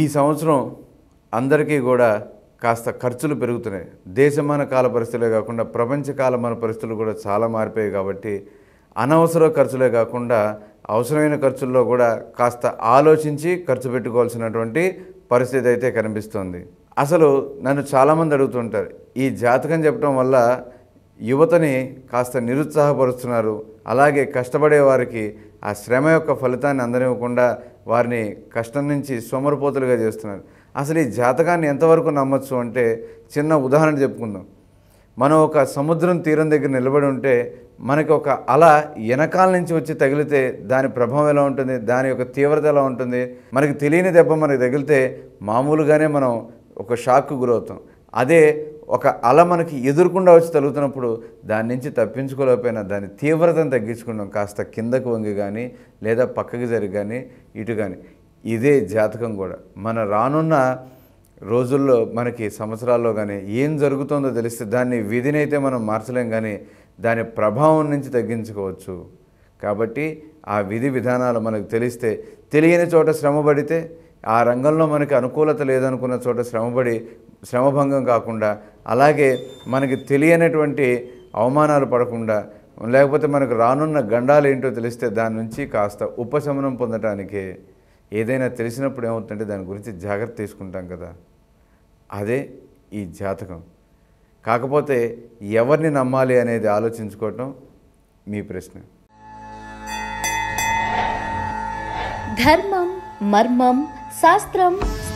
ఈ సంవత్సరం అందరికీ కూడా కాస్త ఖర్చులు పెరుగుతున్నాయి దేశమాన కాల పరిస్థితులే కాకుండా ప్రపంచ కాలమాన పరిస్థితులు కూడా చాలా మారిపోయాయి కాబట్టి అనవసర ఖర్చులే కాకుండా అవసరమైన ఖర్చుల్లో కూడా కాస్త ఆలోచించి ఖర్చు పెట్టుకోవాల్సినటువంటి పరిస్థితి అయితే కనిపిస్తుంది అసలు నన్ను చాలామంది అడుగుతుంటారు ఈ జాతకం చెప్పడం వల్ల యువతని కాస్త నిరుత్సాహపరుస్తున్నారు అలాగే కష్టపడే వారికి ఆ శ్రమ యొక్క ఫలితాన్ని అందనివ్వకుండా వారిని కష్టం నుంచి సోమరిపోతులుగా చేస్తున్నారు అసలు ఈ జాతకాన్ని ఎంతవరకు నమ్మచ్చు అంటే చిన్న ఉదాహరణ చెప్పుకుందాం మనం ఒక సముద్రం తీరం దగ్గర నిలబడి ఉంటే మనకి ఒక అల వెనకాల నుంచి వచ్చి తగిలితే దాని ప్రభావం ఎలా ఉంటుంది దాని యొక్క తీవ్రత ఎలా ఉంటుంది మనకి తెలియని దెబ్బ మనకి తగిలితే మామూలుగానే మనం ఒక షాక్కు గురవుతాం అదే ఒక అల మనకి ఎదురుకుండా వచ్చి తలుగుతున్నప్పుడు దాని నుంచి తప్పించుకోలేకపోయినా దాని తీవ్రతను తగ్గించుకున్నాం కాస్త కిందకు వంగి కానీ లేదా పక్కకి జరిగి కానీ ఇటు కానీ ఇదే జాతకం కూడా మన రానున్న రోజుల్లో మనకి సంవత్సరాల్లో కానీ ఏం జరుగుతుందో తెలిస్తే దాన్ని విధినైతే మనం మార్చలేం కానీ దాని ప్రభావం నుంచి తగ్గించుకోవచ్చు కాబట్టి ఆ విధి విధానాలు మనకు తెలిస్తే తెలియని చోట శ్రమపడితే ఆ రంగంలో మనకి అనుకూలత లేదనుకున్న చోట శ్రమపడి శ్రమభంగం కాకుండా అలాగే మనకి తెలియనటువంటి అవమానాలు పడకుండా లేకపోతే మనకు రానున్న గండాలు ఏంటో తెలిస్తే దాని నుంచి కాస్త ఉపశమనం పొందటానికి ఏదైనా తెలిసినప్పుడు ఏమవుతుందంటే దాని గురించి జాగ్రత్త తీసుకుంటాం కదా అదే ఈ జాతకం కాకపోతే ఎవరిని నమ్మాలి అనేది ఆలోచించుకోవటం మీ ప్రశ్న ధర్మం మర్మం శాస్త్రం